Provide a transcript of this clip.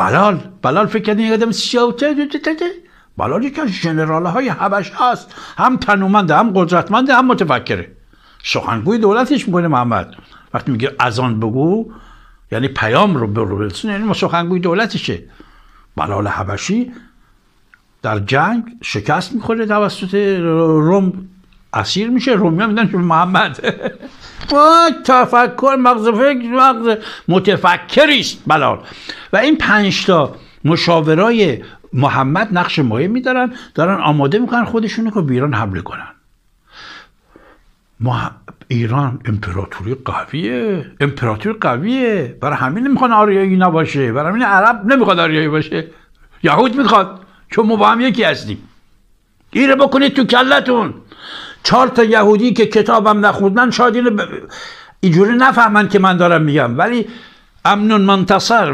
بلال بلال فکر کرده یک آدم بلال یکی از جنرال های حبش هست هم تنومنده هم قدرتمنده هم متفکره سخنگوی دولتش میکنه محمد وقتی میگه از آن بگو یعنی پیام رو به برسونه یعنی سخنگوی دولتشه بلال حبشی در جنگ شکست میخوره توسط روم اسیر میشه رومیا میدن محمد تفکر مغز فکر مغز است بلال و این پنجتا تا مشاورای محمد نقش مهمی میدارن دارن آماده میکنن خودشون که به ایران حمله کنن ما ایران امپراتوری قویه امپراتوری قویه برای همین نمیخوان آریایی نباشه برای همین عرب نمیخواد آریایی باشه یهود میخواد چون ما با هم یکی هستیم گیره بکنید تو کلتون چهار تا یهودی که کتابم نخوندن شاید اینو اینجوری نفهمن که من دارم میگم ولی امنون منتصر